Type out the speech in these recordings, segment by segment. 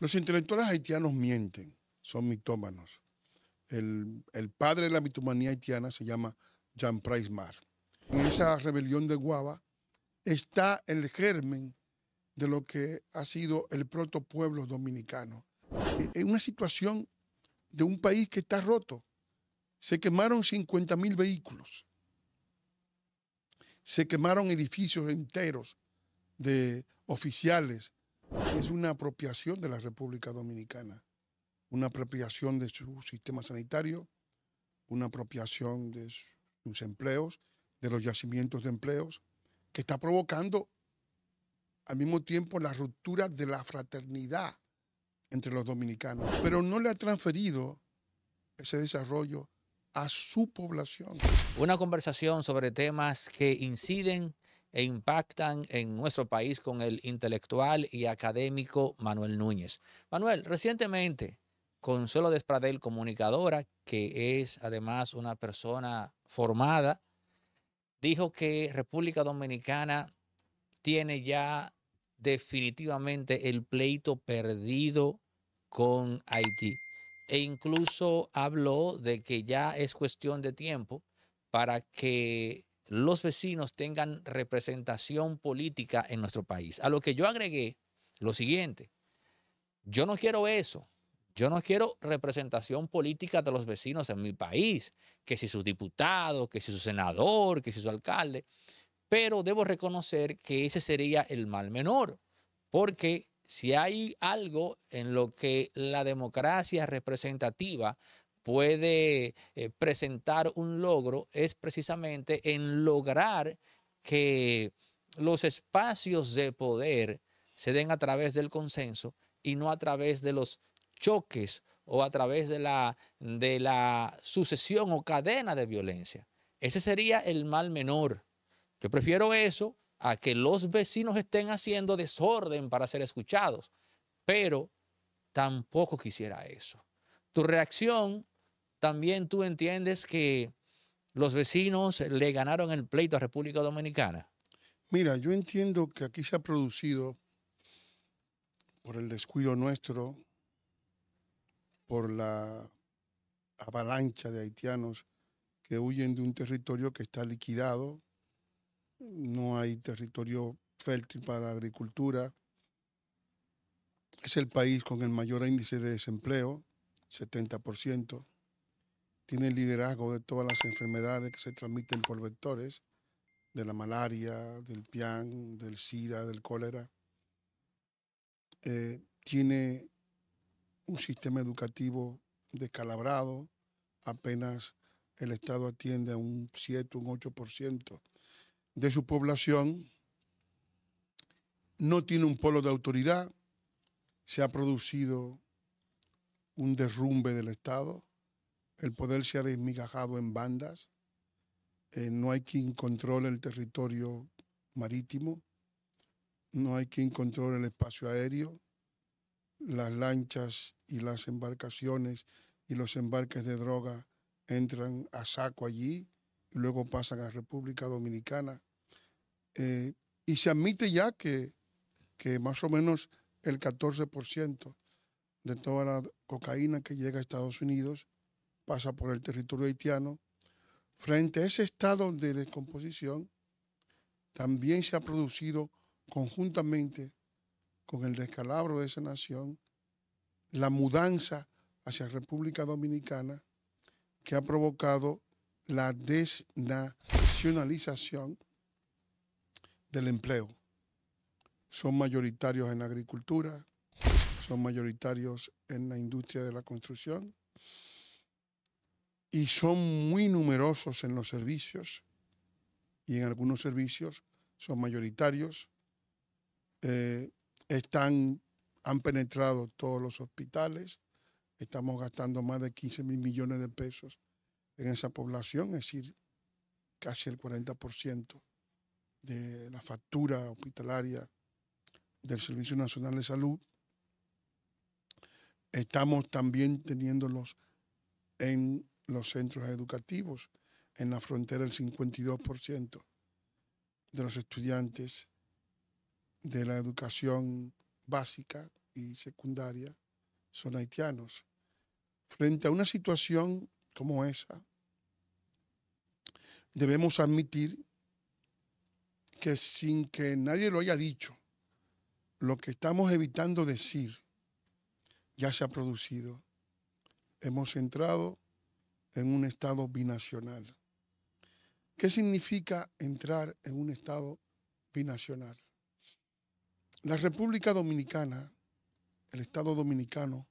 Los intelectuales haitianos mienten, son mitómanos. El, padre de la mitomanía haitiana se llama Jean Price Mar. En esa rebelión de Guava está el germen de lo que ha sido el pueblo dominicano. E, en una situación de un país que está roto. Se quemaron 50 mil vehículos. Se quemaron edificios enteros de oficiales, es una apropiación de la República Dominicana, una apropiación de su sistema sanitario, una apropiación de sus empleos, de los yacimientos de empleos, que está provocando al mismo tiempo la ruptura de la fraternidad entre los dominicanos, pero no le ha transferido ese desarrollo a su población. Una conversación sobre temas que inciden e impactan en nuestro país con el intelectual y académico Manuel Núñez. Manuel, recientemente, Consuelo Despradel, comunicadora, que es además una persona formada, dijo que República Dominicana tiene ya definitivamente el pleito perdido con Haití. E incluso habló de que ya es cuestión de tiempo para que los vecinos tengan representación política en nuestro país. A lo que yo agregué lo siguiente, yo no quiero eso, yo no quiero representación política de los vecinos en mi país, que si su diputado, que si su senador, que si su alcalde, pero debo reconocer que ese sería el mal menor, porque si hay algo en lo que la democracia representativa puede eh, presentar un logro es precisamente en lograr que los espacios de poder se den a través del consenso y no a través de los choques o a través de la, de la sucesión o cadena de violencia. Ese sería el mal menor. Yo prefiero eso a que los vecinos estén haciendo desorden para ser escuchados, pero tampoco quisiera eso tu reacción, también tú entiendes que los vecinos le ganaron el pleito a República Dominicana. Mira, yo entiendo que aquí se ha producido, por el descuido nuestro, por la avalancha de haitianos que huyen de un territorio que está liquidado, no hay territorio fértil para la agricultura, es el país con el mayor índice de desempleo, 70%. Tiene liderazgo de todas las enfermedades que se transmiten por vectores, de la malaria, del pian, del sida, del cólera. Eh, tiene un sistema educativo descalabrado, apenas el Estado atiende a un 7, un 8% de su población, no tiene un polo de autoridad, se ha producido un derrumbe del Estado, el poder se ha desmigajado en bandas, eh, no hay quien controle el territorio marítimo, no hay quien controle el espacio aéreo, las lanchas y las embarcaciones y los embarques de droga entran a saco allí y luego pasan a República Dominicana. Eh, y se admite ya que, que más o menos el 14% de toda la cocaína que llega a Estados Unidos, pasa por el territorio haitiano. Frente a ese estado de descomposición, también se ha producido conjuntamente con el descalabro de esa nación, la mudanza hacia República Dominicana que ha provocado la desnacionalización del empleo. Son mayoritarios en la agricultura, son mayoritarios en la industria de la construcción y son muy numerosos en los servicios y en algunos servicios son mayoritarios. Eh, están, han penetrado todos los hospitales. Estamos gastando más de 15 mil millones de pesos en esa población, es decir, casi el 40% de la factura hospitalaria del Servicio Nacional de Salud Estamos también teniéndolos en los centros educativos. En la frontera el 52% de los estudiantes de la educación básica y secundaria son haitianos. Frente a una situación como esa, debemos admitir que sin que nadie lo haya dicho, lo que estamos evitando decir ya se ha producido. Hemos entrado en un estado binacional. ¿Qué significa entrar en un estado binacional? La República Dominicana, el Estado Dominicano,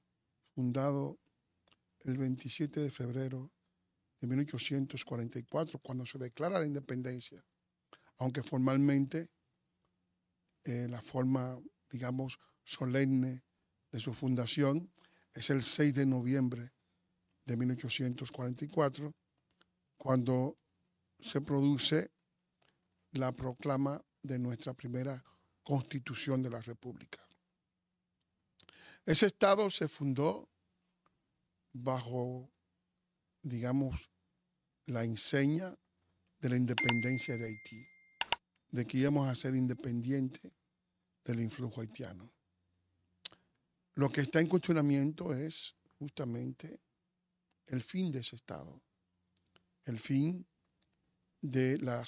fundado el 27 de febrero de 1844, cuando se declara la independencia, aunque formalmente eh, la forma, digamos, solemne de su fundación es el 6 de noviembre de 1844, cuando se produce la proclama de nuestra primera constitución de la República. Ese Estado se fundó bajo, digamos, la enseña de la independencia de Haití, de que íbamos a ser independientes del influjo haitiano. Lo que está en cuestionamiento es justamente el fin de ese Estado, el fin de la,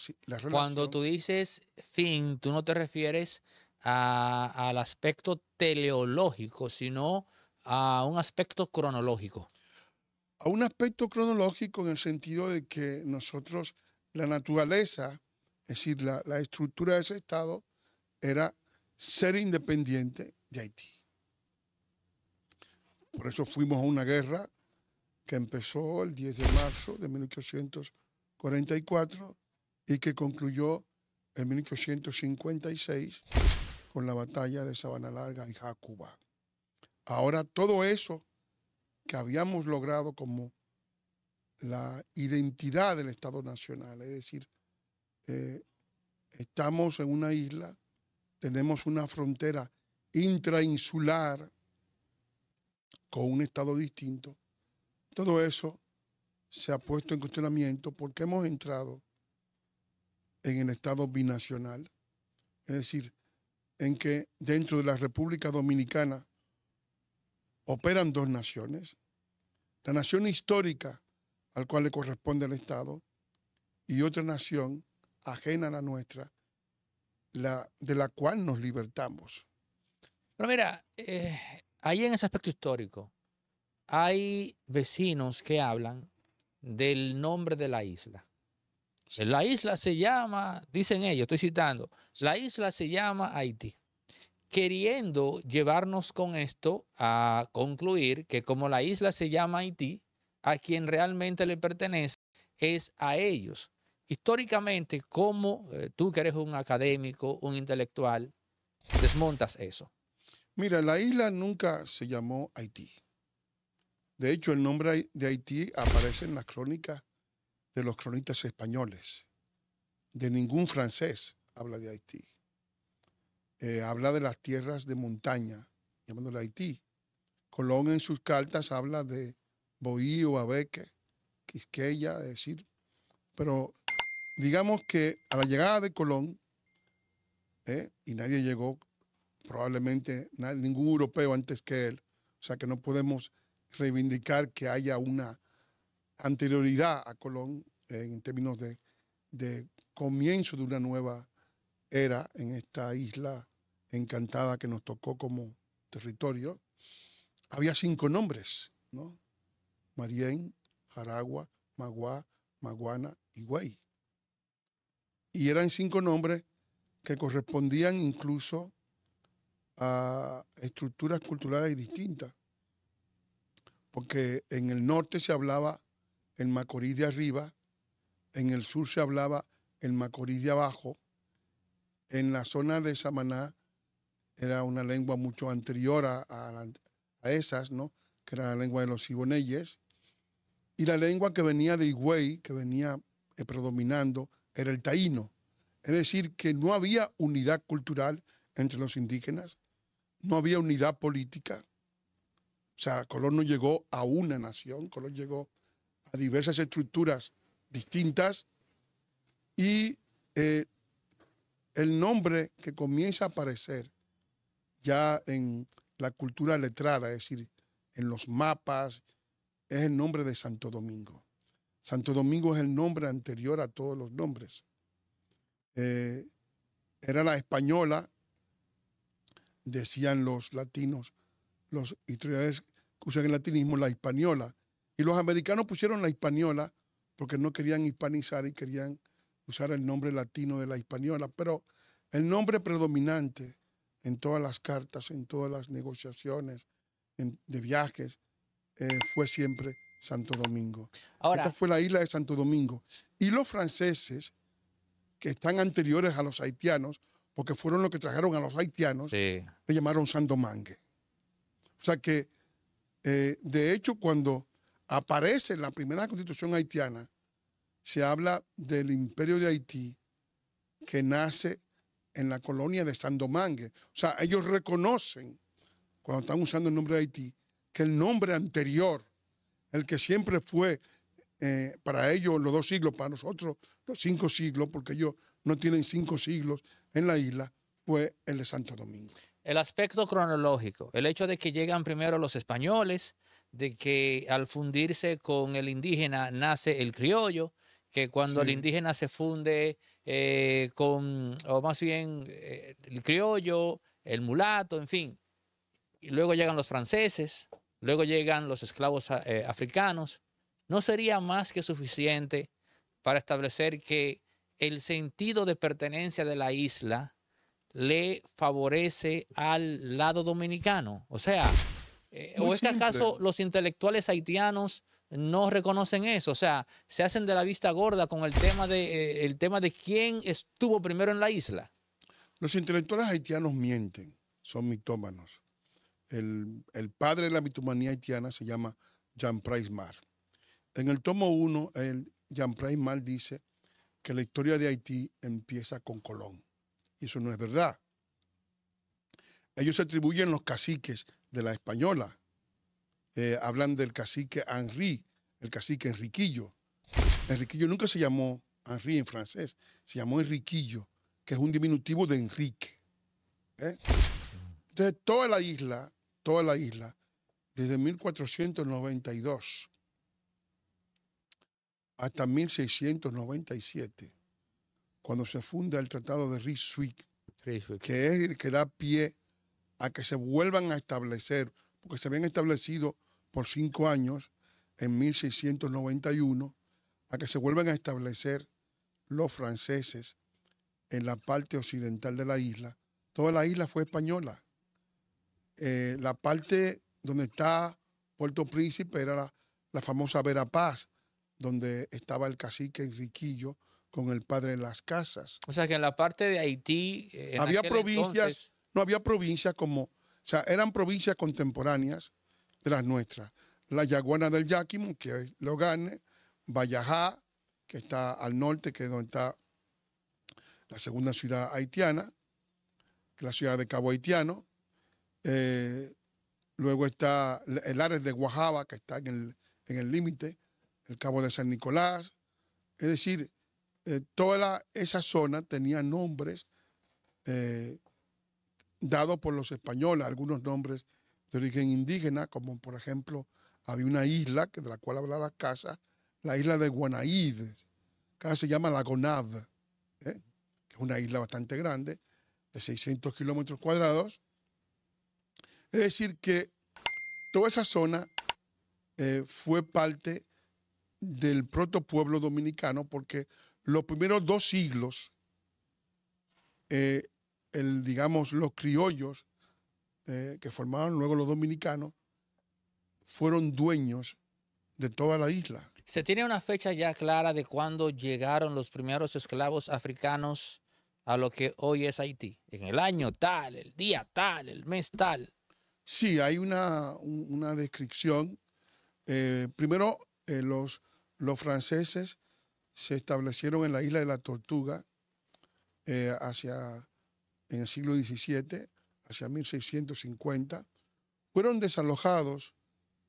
Cuando tú dices fin, tú no te refieres al aspecto teleológico, sino a un aspecto cronológico. A un aspecto cronológico en el sentido de que nosotros, la naturaleza, es decir, la estructura de ese Estado, era ser independiente de Haití. Por eso fuimos a una guerra que empezó el 10 de marzo de 1844 y que concluyó en 1856 con la batalla de Sabana Larga y Jacuba. Ahora todo eso que habíamos logrado como la identidad del Estado Nacional, es decir, eh, estamos en una isla, tenemos una frontera intrainsular con un Estado distinto. Todo eso se ha puesto en cuestionamiento porque hemos entrado en el Estado binacional, es decir, en que dentro de la República Dominicana operan dos naciones, la nación histórica al cual le corresponde el Estado y otra nación ajena a la nuestra, la, de la cual nos libertamos. Pero mira, eh, ahí en ese aspecto histórico hay vecinos que hablan del nombre de la isla. La isla se llama, dicen ellos, estoy citando, la isla se llama Haití. Queriendo llevarnos con esto a concluir que como la isla se llama Haití, a quien realmente le pertenece es a ellos. Históricamente, como eh, tú que eres un académico, un intelectual, desmontas eso. Mira, la isla nunca se llamó Haití. De hecho, el nombre de Haití aparece en las crónicas de los cronistas españoles. De ningún francés habla de Haití. Eh, habla de las tierras de montaña, llamándole Haití. Colón en sus cartas habla de Boí o Abeque, Quisqueya, es decir. Pero digamos que a la llegada de Colón, eh, y nadie llegó probablemente ningún europeo antes que él. O sea que no podemos reivindicar que haya una anterioridad a Colón en términos de, comienzo de una nueva era en esta isla encantada que nos tocó como territorio. Había cinco nombres, ¿no? Marién, Jaragua, Maguá, Maguana y Guay. Y eran cinco nombres que correspondían incluso a estructuras culturales distintas. Porque en el norte se hablaba el Macorís de arriba, en el sur se hablaba el Macorís de abajo, en la zona de Samaná era una lengua mucho anterior a, esas, ¿no? que era la lengua de los siboneyes, y la lengua que venía de Higüey, que venía eh, predominando, era el taíno. Es decir, que no había unidad cultural entre los indígenas, no había unidad política. O sea, Colón no llegó a una nación, Colón llegó a diversas estructuras distintas y eh, el nombre que comienza a aparecer ya en la cultura letrada, es decir, en los mapas, es el nombre de Santo Domingo. Santo Domingo es el nombre anterior a todos los nombres. Eh, era la española decían los latinos, los historiadores usan el latinismo, la española. Y los americanos pusieron la española porque no querían hispanizar y querían usar el nombre latino de la española. Pero el nombre predominante en todas las cartas, en todas las negociaciones de viajes, eh, fue siempre Santo Domingo. Esta fue la isla de Santo Domingo. Y los franceses, que están anteriores a los haitianos, porque fueron los que trajeron a los haitianos, le llamaron Sandomangue. O sea que, eh, de hecho, cuando aparece la primera constitución haitiana, se habla del imperio de Haití que nace en la colonia de Sandomangue. O sea, ellos reconocen, cuando están usando el nombre de Haití, que el nombre anterior, el que siempre fue eh, para ellos los dos siglos, para nosotros los cinco siglos, porque ellos no tienen cinco siglos en la isla, fue el de Santo Domingo. El aspecto cronológico, el hecho de que llegan primero los españoles, de que al fundirse con el indígena nace el criollo, que cuando el indígena se funde eh, con, o más bien eh, el criollo, el mulato, en fin. Y luego llegan los franceses, luego llegan los esclavos eh, africanos. ¿No sería más que suficiente para establecer que el sentido de pertenencia de la isla le favorece al lado dominicano. O sea, eh, ¿o es que acaso los intelectuales haitianos no reconocen eso? O sea, se hacen de la vista gorda con el tema de, eh, el tema de quién estuvo primero en la isla. Los intelectuales haitianos mienten, son mitómanos. El, padre de la mitomanía haitiana se llama Jean Price Mar. En el tomo 1, Jean Price Mar dice que la historia de Haití empieza con Colón. Y eso no es verdad. Ellos se atribuyen los caciques de la española. Eh, hablan del cacique Henri, el cacique Enriquillo. Enriquillo nunca se llamó Henri en francés, se llamó Enriquillo, que es un diminutivo de Enrique. ¿eh? Entonces, toda la isla, toda la isla, desde 1492, hasta 1697, cuando se funda el Tratado de Rijswijk, que es el que da pie a que se vuelvan a establecer, porque se habían establecido por cinco años en 1691, a que se vuelvan a establecer los franceses en la parte occidental de la isla. Toda la isla fue española. Eh, la parte donde está Puerto Príncipe era la, la famosa Verapaz, donde estaba el cacique riquillo con el padre en las casas. O sea que en la parte de Haití... Eh, había provincias, no había provincias como, o sea, eran provincias contemporáneas de las nuestras. La Yaguana del Yaquimo, que es Logarne, Vallajá, que está al norte, que es donde está la segunda ciudad haitiana, que la ciudad de Cabo Haitiano. Eh, luego está el área de Guajaba, que está en el límite en el Cabo de San Nicolás. Es decir, eh, toda esa zona tenía nombres eh, dados por los españoles, algunos nombres de origen indígena, como por ejemplo había una isla de la cual hablaba Casa, la isla de Guanaíves, que se llama La ¿eh? que es una isla bastante grande, de 600 kilómetros cuadrados. Es decir, que toda esa zona eh, fue parte del pueblo dominicano, porque los primeros dos siglos, eh, el, digamos, los criollos eh, que formaron luego los dominicanos, fueron dueños de toda la isla. ¿Se tiene una fecha ya clara de cuándo llegaron los primeros esclavos africanos a lo que hoy es Haití? En el año tal, el día tal, el mes tal. Sí, hay una, una descripción. Eh, primero, los los franceses se establecieron en la isla de la Tortuga eh, hacia, en el siglo XVII, hacia 1650. Fueron desalojados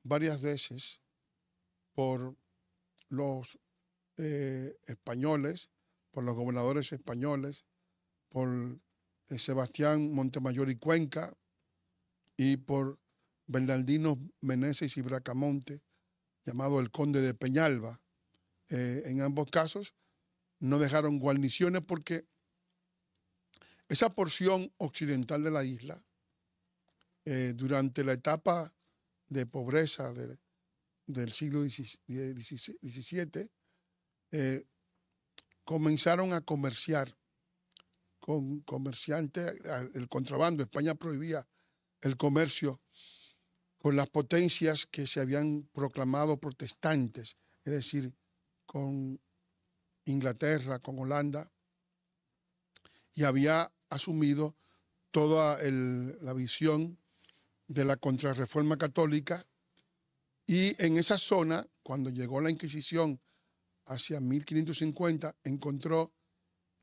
varias veces por los eh, españoles, por los gobernadores españoles, por eh, Sebastián Montemayor y Cuenca y por Bernardino Meneses y Bracamonte llamado el Conde de Peñalba. Eh, en ambos casos no dejaron guarniciones porque esa porción occidental de la isla, eh, durante la etapa de pobreza del siglo XVII, eh, comenzaron a comerciar con comerciantes, el contrabando. España prohibía el comercio con las potencias que se habían proclamado protestantes, es decir, con Inglaterra, con Holanda, y había asumido toda la visión de la contrarreforma católica. Y en esa zona, cuando llegó la Inquisición hacia 1550, encontró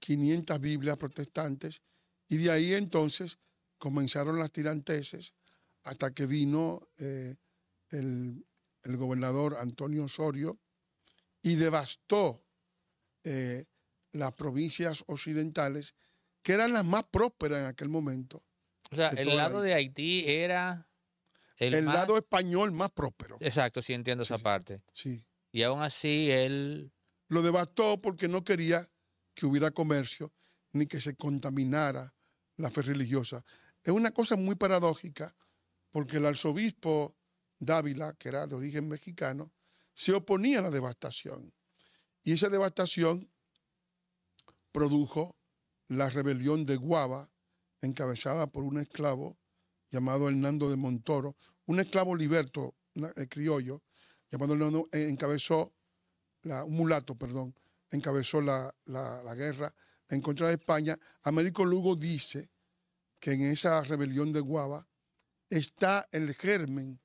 500 Biblias protestantes y de ahí entonces comenzaron las tiranteses hasta que vino eh, el, gobernador Antonio Osorio y devastó eh, las provincias occidentales, que eran las más prósperas en aquel momento. O sea, el lado de Haití era... El, lado español más próspero. Exacto, sí entiendo esa parte. Sí. Y aún así él... Lo devastó porque no quería que hubiera comercio ni que se contaminara la fe religiosa. Es una cosa muy paradójica porque el arzobispo Dávila, que era de origen mexicano, se oponía a la devastación. Y esa devastación produjo la rebelión de Guava, encabezada por un esclavo llamado Hernando de Montoro, un esclavo liberto, eh, criollo, llamado Hernando, eh, encabezó, la, un mulato, perdón, encabezó la, la guerra en contra de España. Américo Lugo dice que en esa rebelión de Guava está el germen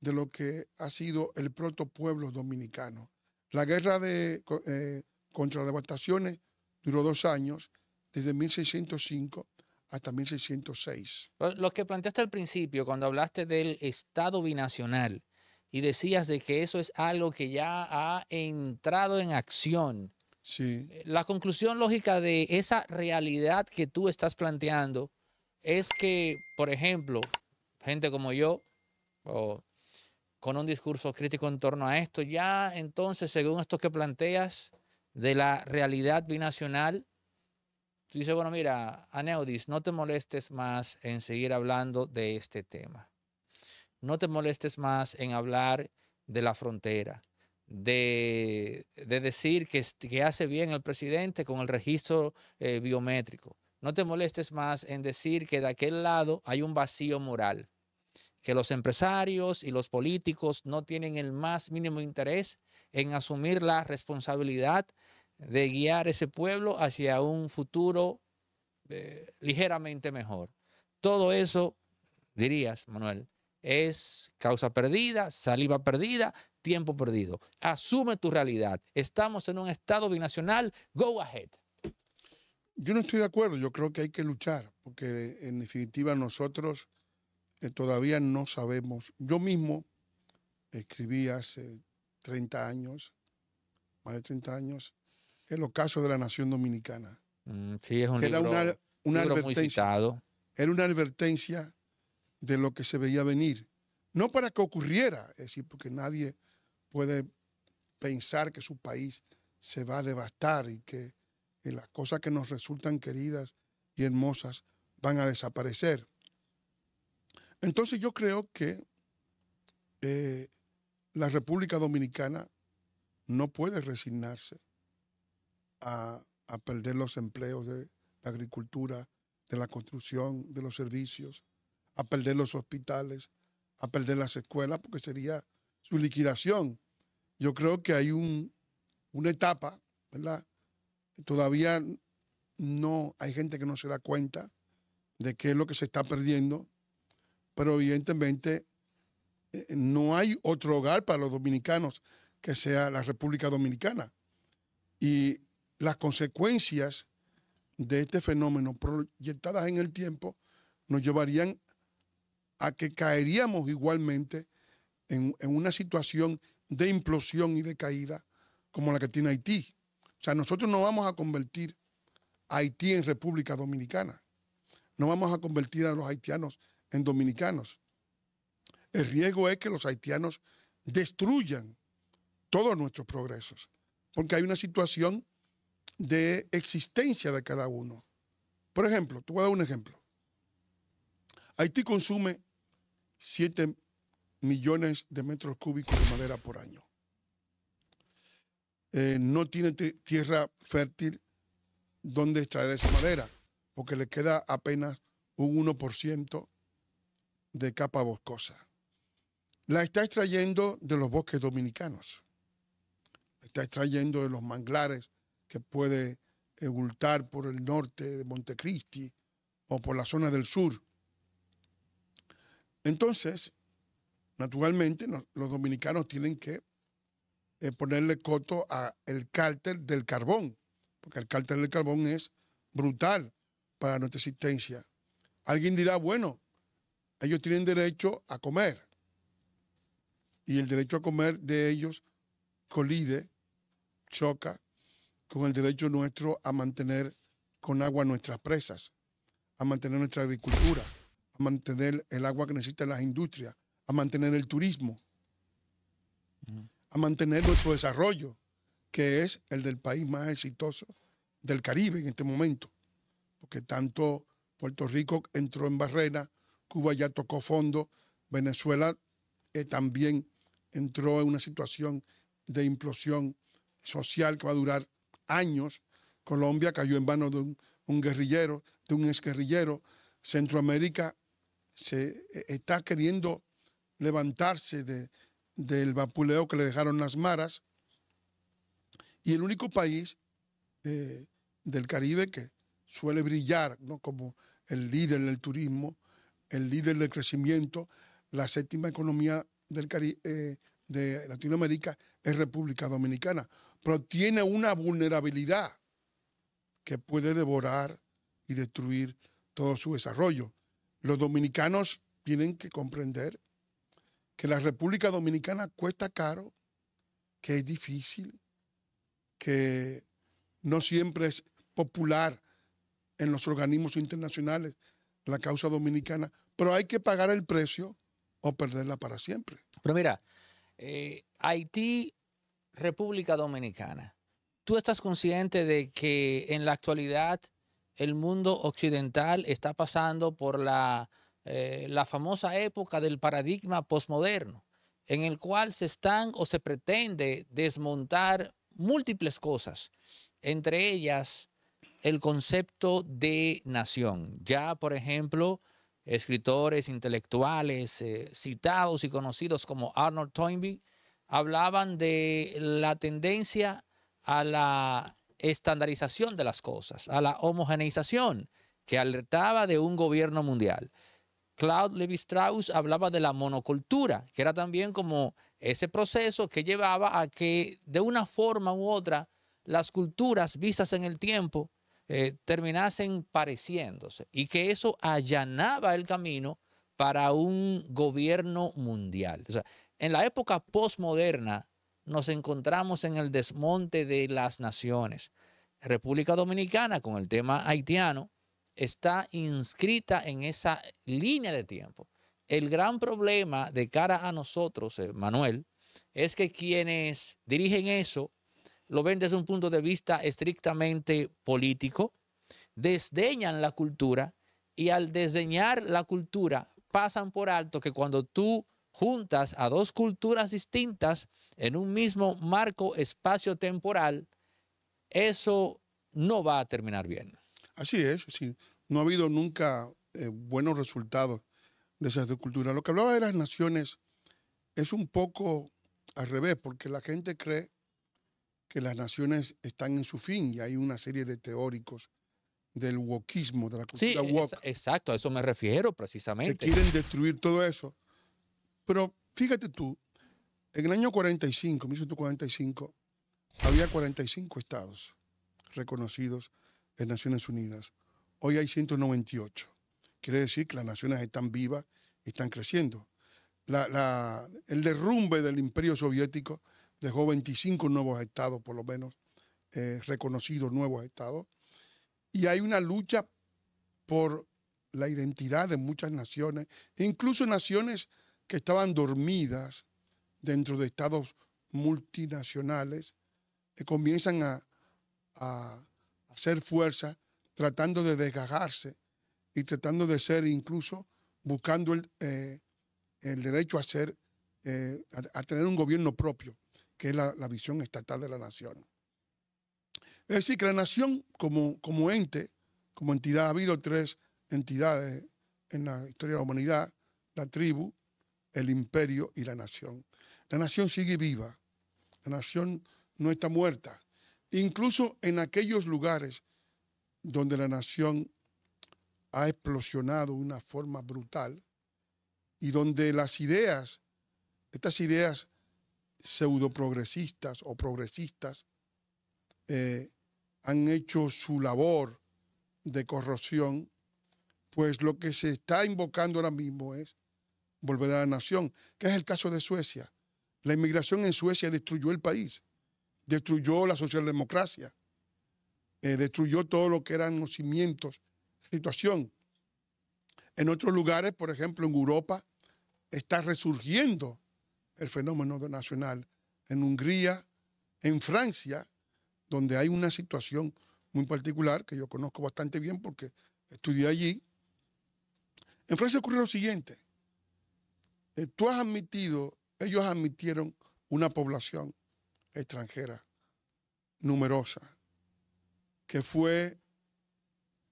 de lo que ha sido el proto pueblo dominicano. La guerra de, eh, contra las devastaciones duró dos años, desde 1605 hasta 1606. Lo que planteaste al principio, cuando hablaste del Estado binacional, y decías de que eso es algo que ya ha entrado en acción. Sí. La conclusión lógica de esa realidad que tú estás planteando es que, por ejemplo, gente como yo, con un discurso crítico en torno a esto, ya entonces, según esto que planteas de la realidad binacional, tú dices, bueno, mira, Aneudis, no te molestes más en seguir hablando de este tema. No te molestes más en hablar de la frontera, de, decir que, hace bien el presidente con el registro eh, biométrico. No te molestes más en decir que de aquel lado hay un vacío moral que los empresarios y los políticos no tienen el más mínimo interés en asumir la responsabilidad de guiar ese pueblo hacia un futuro eh, ligeramente mejor. Todo eso, dirías, Manuel, es causa perdida, saliva perdida, tiempo perdido. Asume tu realidad. Estamos en un estado binacional. Go ahead. Yo no estoy de acuerdo. Yo creo que hay que luchar, porque en definitiva nosotros que todavía no sabemos. Yo mismo escribí hace 30 años, más de 30 años, el ocaso de la nación dominicana. Mm, sí, es un libro, era una, Era una advertencia de lo que se veía venir. No para que ocurriera, es decir, porque nadie puede pensar que su país se va a devastar y que las cosas que nos resultan queridas y hermosas van a desaparecer. Entonces yo creo que eh, la República Dominicana no puede resignarse a, perder los empleos de la agricultura, de la construcción, de los servicios, a perder los hospitales, a perder las escuelas, porque sería su liquidación. Yo creo que hay una etapa, ¿verdad? Todavía no hay gente que no se da cuenta de qué es lo que se está perdiendo pero evidentemente eh, no hay otro hogar para los dominicanos que sea la República Dominicana. Y las consecuencias de este fenómeno proyectadas en el tiempo nos llevarían a que caeríamos igualmente en, una situación de implosión y de caída como la que tiene Haití. O sea, nosotros no vamos a convertir a Haití en República Dominicana. No vamos a convertir a los haitianos en dominicanos. El riesgo es que los haitianos destruyan todos nuestros progresos, porque hay una situación de existencia de cada uno. Por ejemplo, te voy a dar un ejemplo. Haití consume 7 millones de metros cúbicos de madera por año. Eh, no tiene tierra fértil donde extraer esa madera, porque le queda apenas un 1% de capa boscosa. La está extrayendo de los bosques dominicanos. La está extrayendo de los manglares que puede ocultar eh, por el norte de Montecristi o por la zona del sur. Entonces, naturalmente, los dominicanos tienen que eh, ponerle coto al cártel del carbón, porque el cártel del carbón es brutal para nuestra existencia. Alguien dirá, bueno, ellos tienen derecho a comer. Y el derecho a comer de ellos colide, choca con el derecho nuestro a mantener con agua nuestras presas, a mantener nuestra agricultura, a mantener el agua que necesitan las industrias, a mantener el turismo, a mantener nuestro desarrollo, que es el del país más exitoso del Caribe en este momento, porque tanto Puerto Rico entró en barrera Cuba ya tocó fondo, Venezuela eh, también entró en una situación de implosión social que va a durar años. Colombia cayó en manos de un, guerrillero, de un exguerrillero. Centroamérica se eh, está queriendo levantarse del vapuleo que le dejaron las maras. Y el único país eh, del Caribe que suele brillar ¿no? como el líder del turismo el líder del crecimiento, la séptima economía eh, de Latinoamérica es República Dominicana, pero tiene una vulnerabilidad que puede devorar y destruir todo su desarrollo. Los dominicanos tienen que comprender que la República Dominicana cuesta caro, que es difícil, que no siempre es popular en los organismos internacionales la causa dominicana, pero hay que pagar el precio o perderla para siempre. Pero mira, eh, Haití, República Dominicana, ¿tú estás consciente de que en la actualidad el mundo occidental está pasando por la, eh, la famosa época del paradigma posmoderno, en el cual se están o se pretende desmontar múltiples cosas, entre ellas el concepto de nación. Ya, por ejemplo, escritores intelectuales eh, citados y conocidos como Arnold Toynbee hablaban de la tendencia a la estandarización de las cosas, a la homogeneización que alertaba de un gobierno mundial. Claude Levi-Strauss hablaba de la monocultura, que era también como ese proceso que llevaba a que de una forma u otra las culturas vistas en el tiempo eh, terminasen pareciéndose y que eso allanaba el camino para un gobierno mundial. en la época postmoderna nos encontramos en el desmonte de las naciones. República Dominicana, con el tema haitiano, está inscrita en esa línea de tiempo. El gran problema de cara a nosotros, eh, Manuel, es que quienes dirigen eso lo ven desde un punto de vista estrictamente político, desdeñan la cultura y al desdeñar la cultura pasan por alto que cuando tú juntas a dos culturas distintas en un mismo marco espacio-temporal, eso no va a terminar bien. Así es, sí. no ha habido nunca eh, buenos resultados de esas dos Lo que hablaba de las naciones es un poco al revés, porque la gente cree que las naciones están en su fin y hay una serie de teóricos del wokismo, de la cultura sí, exacto, a eso me refiero precisamente. Que quieren destruir todo eso. Pero fíjate tú, en el año 45, 1945, había 45 estados reconocidos en Naciones Unidas. Hoy hay 198. Quiere decir que las naciones están vivas y están creciendo. la, el derrumbe del imperio soviético dejó 25 nuevos estados, por lo menos, eh, reconocidos nuevos estados. Y hay una lucha por la identidad de muchas naciones, e incluso naciones que estaban dormidas dentro de estados multinacionales, que comienzan a, a hacer fuerza tratando de desgajarse y tratando de ser incluso buscando el, eh, el derecho a ser, eh, a tener un gobierno propio que es la, visión estatal de la nación. Es decir, que la nación como, como ente, como entidad, ha habido tres entidades en la historia de la humanidad, la tribu, el imperio y la nación. La nación sigue viva, la nación no está muerta. Incluso en aquellos lugares donde la nación ha explosionado de una forma brutal y donde las ideas, estas ideas pseudoprogresistas o progresistas eh, han hecho su labor de corrosión, pues lo que se está invocando ahora mismo es volver a la nación, que es el caso de Suecia. La inmigración en Suecia destruyó el país, destruyó la socialdemocracia, eh, destruyó todo lo que eran los cimientos, situación. En otros lugares, por ejemplo, en Europa, está resurgiendo el fenómeno nacional en Hungría, en Francia, donde hay una situación muy particular que yo conozco bastante bien porque estudié allí. En Francia ocurrió lo siguiente. Eh, tú has admitido, ellos admitieron una población extranjera numerosa que fue,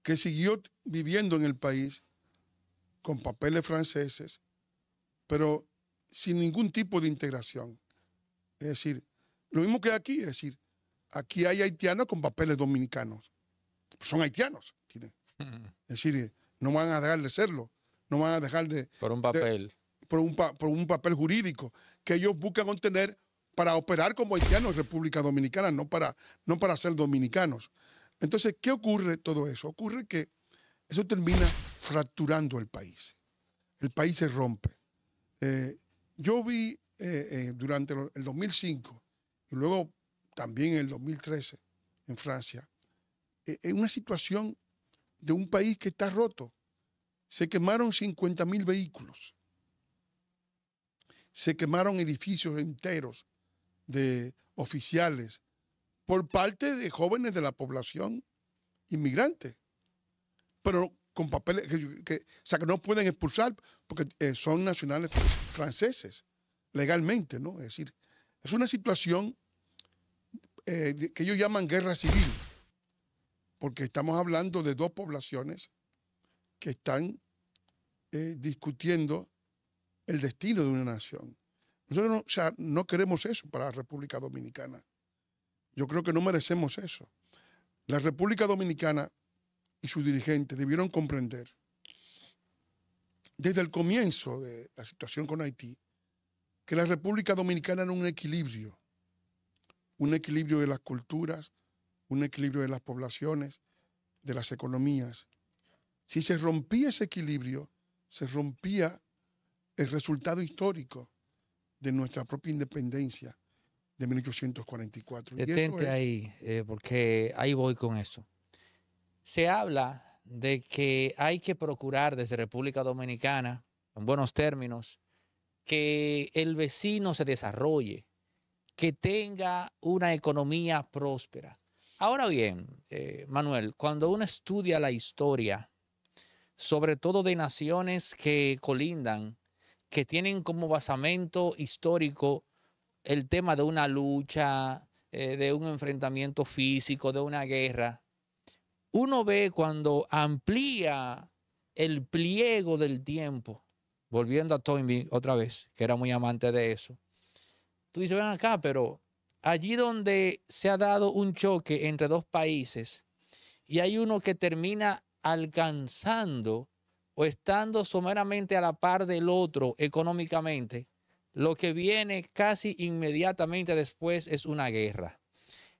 que siguió viviendo en el país con papeles franceses, pero sin ningún tipo de integración. Es decir, lo mismo que aquí, es decir, aquí hay haitianos con papeles dominicanos. Pues son haitianos. Es decir, eh, no van a dejar de serlo, no van a dejar de... Por un papel. por, un papel jurídico que ellos buscan obtener para operar como haitianos en República Dominicana, no para, no para ser dominicanos. Entonces, ¿qué ocurre todo eso? Ocurre que eso termina fracturando el país. El país se rompe. Eh, yo vi eh, eh, durante el 2005 y luego también en el 2013 en Francia, eh, en una situación de un país que está roto. Se quemaron 50.000 vehículos. Se quemaron edificios enteros de oficiales por parte de jóvenes de la población inmigrante. Pero con papeles que, o sea, que no pueden expulsar porque eh, son nacionales franceses legalmente, ¿no? Es decir, es una situación eh, que ellos llaman guerra civil, porque estamos hablando de dos poblaciones que están eh, discutiendo el destino de una nación. Nosotros no queremos eso para la República Dominicana. Yo creo que no merecemos eso. La República Dominicana y sus dirigentes debieron comprender desde el comienzo de la situación con Haití que la República Dominicana era un equilibrio, un equilibrio de las culturas, un equilibrio de las poblaciones, de las economías. Si se rompía ese equilibrio, se rompía el resultado histórico de nuestra propia independencia de 1844. Detente ahí, eh, porque ahí voy con eso se habla de que hay que procurar desde República Dominicana, en buenos términos, que el vecino se desarrolle, que tenga una economía próspera. Ahora bien, eh, Manuel, cuando uno estudia la historia, sobre todo de naciones que colindan, que tienen como basamento histórico el tema de una lucha, eh, de un enfrentamiento físico, de una guerra, uno ve cuando amplía el pliego del tiempo, volviendo a Toynbee otra vez, que era muy amante de eso, tú dices, ven acá, pero allí donde se ha dado un choque entre dos países y hay uno que termina alcanzando o estando someramente a la par del otro económicamente, lo que viene casi inmediatamente después es una guerra.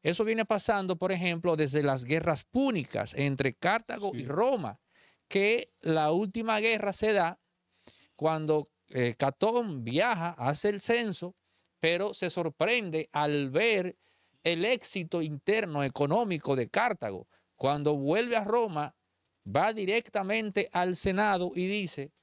Eso viene pasando, por ejemplo, desde las guerras púnicas entre Cartago y Roma, que la última guerra se da cuando eh, Catón viaja, hace el censo, pero se sorprende al ver el éxito interno económico de Cartago. Cuando vuelve a Roma, va directamente al Senado y dice,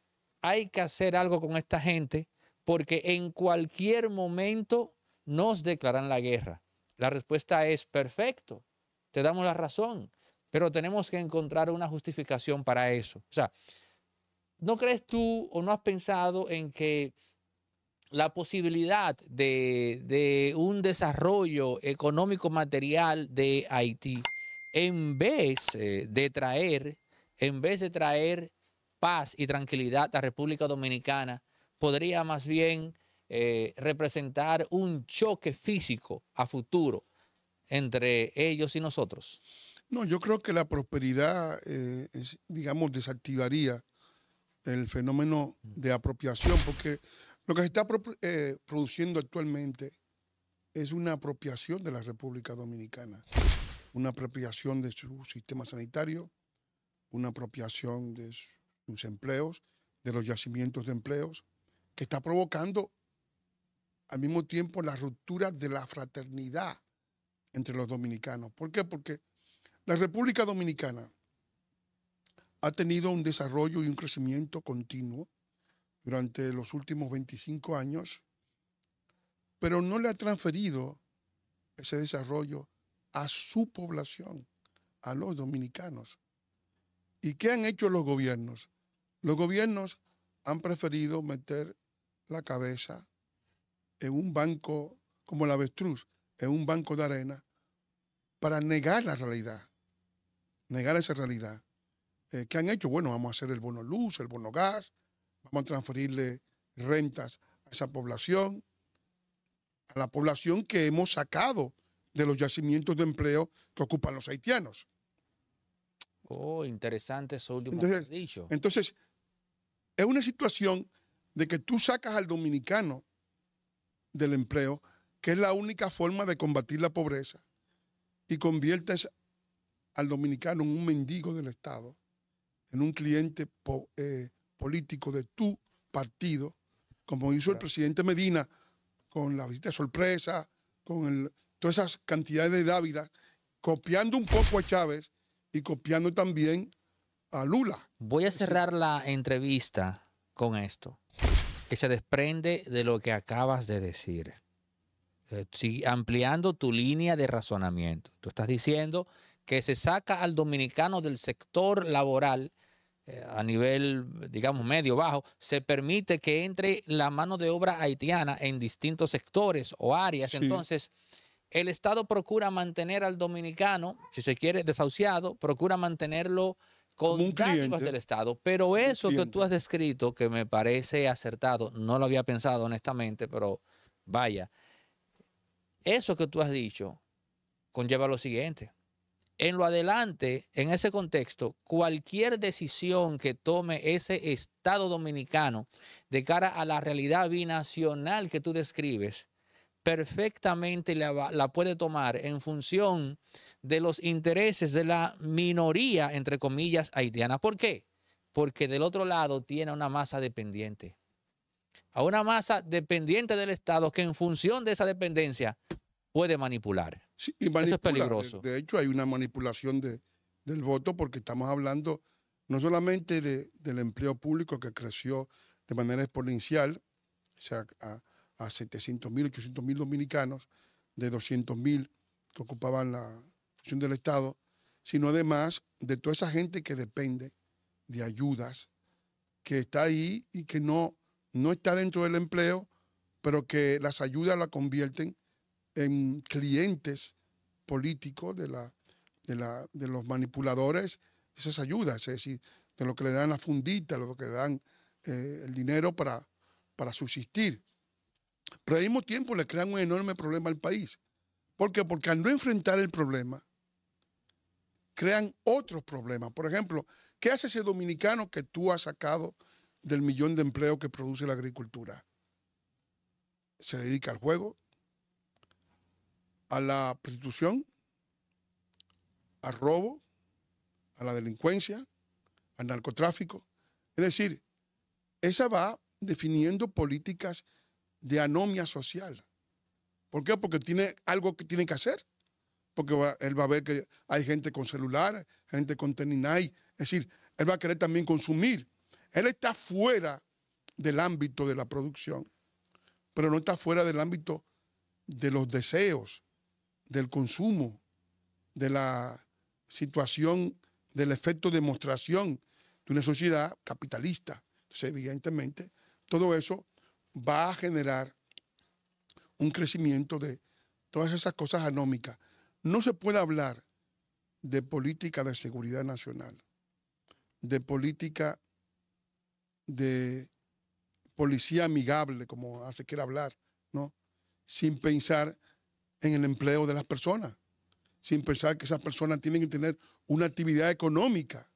hay que hacer algo con esta gente porque en cualquier momento nos declaran la guerra. La respuesta es perfecto, te damos la razón, pero tenemos que encontrar una justificación para eso. O sea, ¿no crees tú o no has pensado en que la posibilidad de, un desarrollo económico material de Haití en vez eh, de traer, en vez de traer paz y tranquilidad a República Dominicana, podría más bien eh, representar un choque físico a futuro entre ellos y nosotros? No, yo creo que la prosperidad, eh, digamos, desactivaría el fenómeno de apropiación, porque lo que se está eh, produciendo actualmente es una apropiación de la República Dominicana, una apropiación de su sistema sanitario, una apropiación de sus empleos, de los yacimientos de empleos, que está provocando al mismo tiempo la ruptura de la fraternidad entre los dominicanos. ¿Por qué? Porque la República Dominicana ha tenido un desarrollo y un crecimiento continuo durante los últimos 25 años, pero no le ha transferido ese desarrollo a su población, a los dominicanos. ¿Y qué han hecho los gobiernos? Los gobiernos han preferido meter la cabeza en un banco como el avestruz, en un banco de arena, para negar la realidad, negar esa realidad. Eh, ¿Qué han hecho? Bueno, vamos a hacer el bono luz, el bono gas, vamos a transferirle rentas a esa población, a la población que hemos sacado de los yacimientos de empleo que ocupan los haitianos. Oh, interesante eso último has dicho. Entonces, es una situación de que tú sacas al dominicano del empleo, que es la única forma de combatir la pobreza, y conviertes al dominicano en un mendigo del Estado, en un cliente eh, político de tu partido, como hizo el presidente Medina con la visita de sorpresa, con todas esas cantidades de dávidas, copiando un poco a Chávez y copiando también a Lula. Voy a cerrar la entrevista con esto que se desprende de lo que acabas de decir. Eh, ampliando tu línea de razonamiento. Tú estás diciendo que se saca al dominicano del sector laboral eh, a nivel, digamos, medio bajo, se permite que entre la mano de obra haitiana en distintos sectores o áreas. Entonces, el Estado procura mantener al dominicano, si se quiere, desahuciado, procura mantenerlo contratos del Estado. Pero eso que tú has descrito, que me parece acertado, no lo había pensado honestamente, pero vaya, eso que tú has dicho conlleva lo siguiente. En lo adelante, en ese contexto, cualquier decisión que tome ese Estado dominicano de cara a la realidad binacional que tú describes, perfectamente la, puede tomar en función de los intereses de la minoría, entre comillas, haitiana. ¿Por qué? Porque del otro lado tiene una masa dependiente. A una masa dependiente del Estado que en función de esa dependencia puede manipular. Eso es peligroso. De, hecho, hay una manipulación de, del voto porque estamos hablando no solamente del empleo público que creció de manera exponencial, sea, a, a 700.000, 800.000 dominicanos de 200.000 que ocupaban la función del Estado, sino además de toda esa gente que depende de ayudas, que está ahí y que no, no está dentro del empleo, pero que las ayudas la convierten en clientes políticos de, la, de, de los manipuladores, esas ayudas, es decir, de lo que le dan la fundita, lo que le dan eh, el dinero para, para subsistir. Pero al mismo tiempo le crean un enorme problema al país. ¿Por qué? Porque al no enfrentar el problema, crean otros problemas. Por ejemplo, ¿qué hace ese dominicano que tú has sacado del millón de empleos que produce la agricultura? Se dedica al juego, a la prostitución, al robo, a la delincuencia, al narcotráfico. Es decir, esa va definiendo políticas de anomia social. ¿Por qué? Porque tiene algo que tiene que hacer. Porque él va a ver que hay gente con celular, gente con teninay. Es decir, él va a querer también consumir. Él está fuera del ámbito de la producción, pero no está fuera del ámbito de los deseos, del consumo, de la situación, del efecto de demostración de una sociedad capitalista. Entonces, evidentemente, todo eso va a generar un crecimiento de todas esas cosas anómicas. No se puede hablar de política de seguridad nacional, de política de policía amigable, como se quiere hablar, ¿no? Sin pensar en el empleo de las personas, sin pensar que esas personas tienen que tener una actividad económica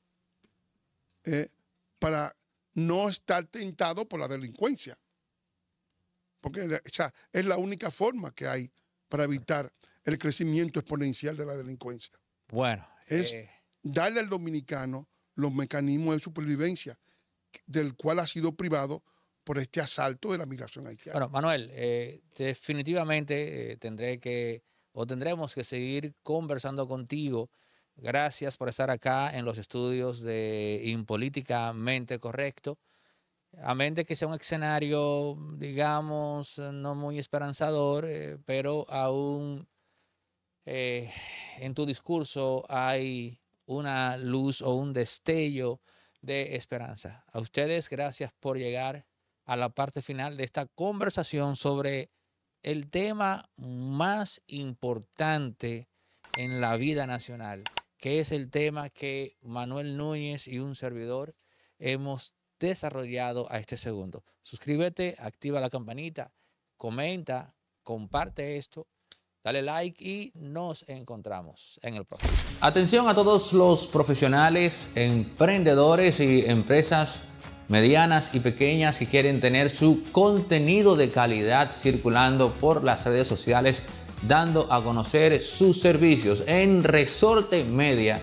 eh, para no estar tentado por la delincuencia porque o es la única forma que hay para evitar el crecimiento exponencial de la delincuencia. Bueno. Es eh, darle al dominicano los mecanismos de supervivencia del cual ha sido privado por este asalto de la migración haitiana. Bueno, Manuel, eh, definitivamente eh, tendré que o tendremos que seguir conversando contigo. Gracias por estar acá en los estudios de Impolíticamente Correcto a menos de que sea un escenario, digamos, no muy esperanzador, eh, pero aún eh, en tu discurso hay una luz o un destello de esperanza. A ustedes, gracias por llegar a la parte final de esta conversación sobre el tema más importante en la vida nacional, que es el tema que Manuel Núñez y un servidor hemos desarrollado a este segundo. Suscríbete, activa la campanita, comenta, comparte esto, dale like y nos encontramos en el próximo. Atención a todos los profesionales, emprendedores y empresas medianas y pequeñas que quieren tener su contenido de calidad circulando por las redes sociales, dando a conocer sus servicios en Resorte Media